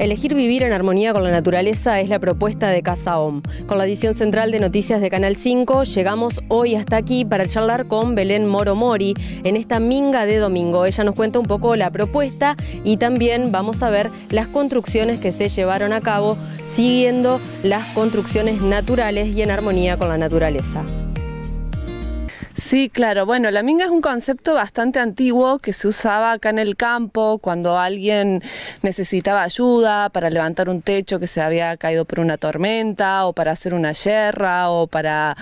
Elegir vivir en armonía con la naturaleza es la propuesta de Casa OM. Con la edición central de Noticias de Canal 5, llegamos hoy hasta aquí para charlar con Belén Moro Mori en esta minga de domingo. Ella nos cuenta un poco la propuesta y también vamos a ver las construcciones que se llevaron a cabo siguiendo las construcciones naturales y en armonía con la naturaleza. Sí, claro. Bueno, la minga es un concepto bastante antiguo que se usaba acá en el campo cuando alguien necesitaba ayuda para levantar un techo que se había caído por una tormenta o para hacer una yerra o para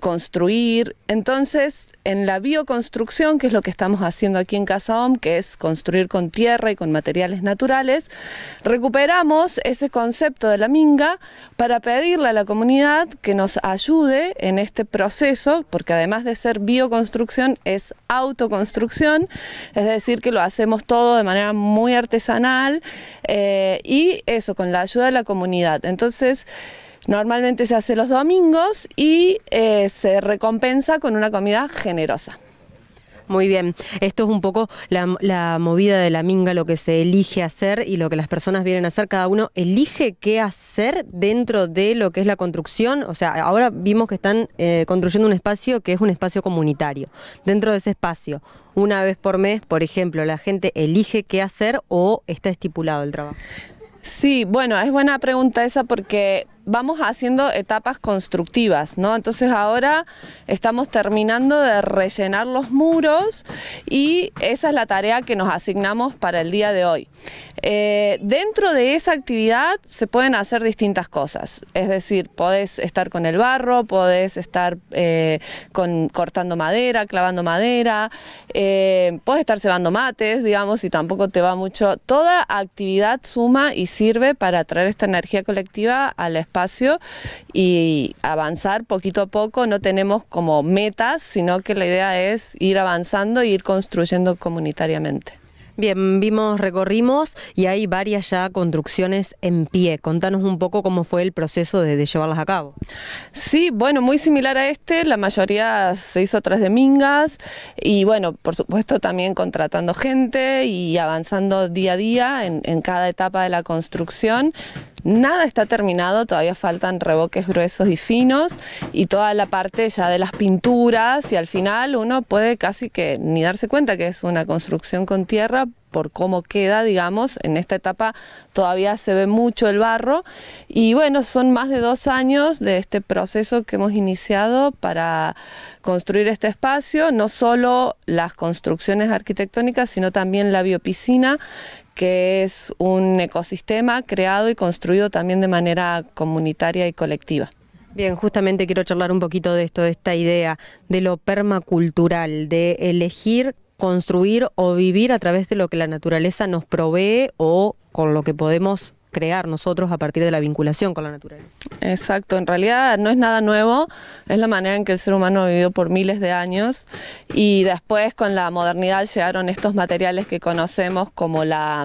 construir. Entonces, en la bioconstrucción, que es lo que estamos haciendo aquí en Casa OM, que es construir con tierra y con materiales naturales, recuperamos ese concepto de la minga para pedirle a la comunidad que nos ayude en este proceso, porque además de ser bioconstrucción es autoconstrucción, es decir, que lo hacemos todo de manera muy artesanal eh, y eso, con la ayuda de la comunidad. Entonces, Normalmente se hace los domingos y eh, se recompensa con una comida generosa. Muy bien, esto es un poco la, movida de la minga, lo que se elige hacer y lo que las personas vienen a hacer. Cada uno elige qué hacer dentro de lo que es la construcción. O sea, ahora vimos que están eh, construyendo un espacio que es un espacio comunitario. Dentro de ese espacio, una vez por mes, por ejemplo, la gente elige qué hacer o está estipulado el trabajo. Sí, bueno, es buena pregunta esa porque vamos haciendo etapas constructivas, ¿no? Entonces ahora estamos terminando de rellenar los muros y esa es la tarea que nos asignamos para el día de hoy. Eh, dentro de esa actividad se pueden hacer distintas cosas, es decir, podés estar con el barro, podés estar eh, con, cortando madera, clavando madera, eh, podés estar cebando mates, digamos, y tampoco te va mucho. Toda actividad suma y sirve para traer esta energía colectiva al la espacio y avanzar poquito a poco. No tenemos como metas, sino que la idea es ir avanzando e ir construyendo comunitariamente. Bien, vimos, recorrimos y hay varias ya construcciones en pie. Contanos un poco cómo fue el proceso de, llevarlas a cabo. Sí, bueno, muy similar a este, la mayoría se hizo tras de mingas y bueno, por supuesto también contratando gente y avanzando día a día en, en cada etapa de la construcción. Nada está terminado, todavía faltan reboques gruesos y finos y toda la parte ya de las pinturas y al final uno puede casi que ni darse cuenta que es una construcción con tierra por cómo queda, digamos, en esta etapa todavía se ve mucho el barro y bueno, son más de dos años de este proceso que hemos iniciado para construir este espacio, no solo las construcciones arquitectónicas, sino también la biopiscina, que es un ecosistema creado y construido también de manera comunitaria y colectiva. Bien, justamente quiero charlar un poquito de esto, de esta idea de lo permacultural, de elegir construir o vivir a través de lo que la naturaleza nos provee o con lo que podemos crear nosotros a partir de la vinculación con la naturaleza. Exacto, en realidad no es nada nuevo, es la manera en que el ser humano ha vivido por miles de años y después con la modernidad llegaron estos materiales que conocemos como la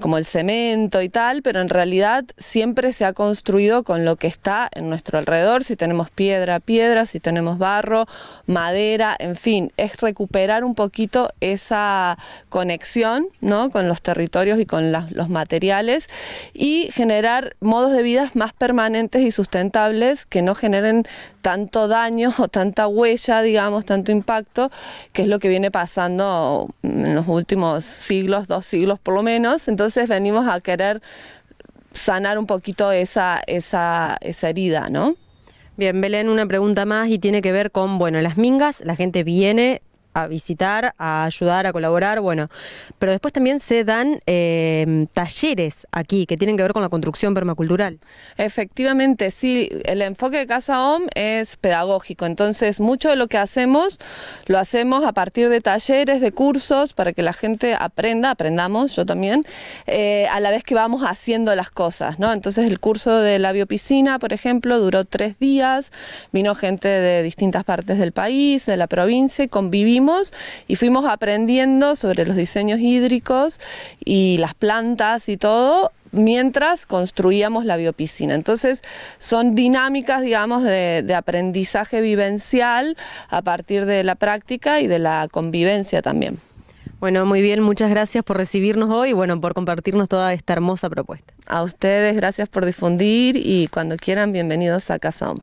como el cemento y tal, pero en realidad siempre se ha construido con lo que está en nuestro alrededor, si tenemos piedra, piedra, si tenemos barro, madera, en fin, es recuperar un poquito esa conexión ¿no? con los territorios y con los materiales y generar modos de vida más permanentes y sustentables que no generen tanto daño o tanta huella, digamos, tanto impacto, que es lo que viene pasando en los últimos siglos, dos siglos por lo menos. Entonces venimos a querer sanar un poquito esa, esa, esa herida, ¿no? Bien, Belén, una pregunta más y tiene que ver con, bueno, las mingas, la gente viene, a visitar, a ayudar, a colaborar, bueno. Pero después también se dan eh, talleres aquí que tienen que ver con la construcción permacultural. Efectivamente, sí. El enfoque de Casa OM es pedagógico. Entonces, mucho de lo que hacemos lo hacemos a partir de talleres, de cursos, para que la gente aprenda, aprendamos, yo también, eh, a la vez que vamos haciendo las cosas, ¿no? Entonces, el curso de la biopiscina, por ejemplo, duró tres días. Vino gente de distintas partes del país, de la provincia, convivimos y fuimos aprendiendo sobre los diseños hídricos y las plantas y todo mientras construíamos la biopiscina. Entonces son dinámicas, digamos, de, aprendizaje vivencial a partir de la práctica y de la convivencia también. Bueno, muy bien, muchas gracias por recibirnos hoy y bueno, por compartirnos toda esta hermosa propuesta. A ustedes, gracias por difundir y cuando quieran, bienvenidos a Casa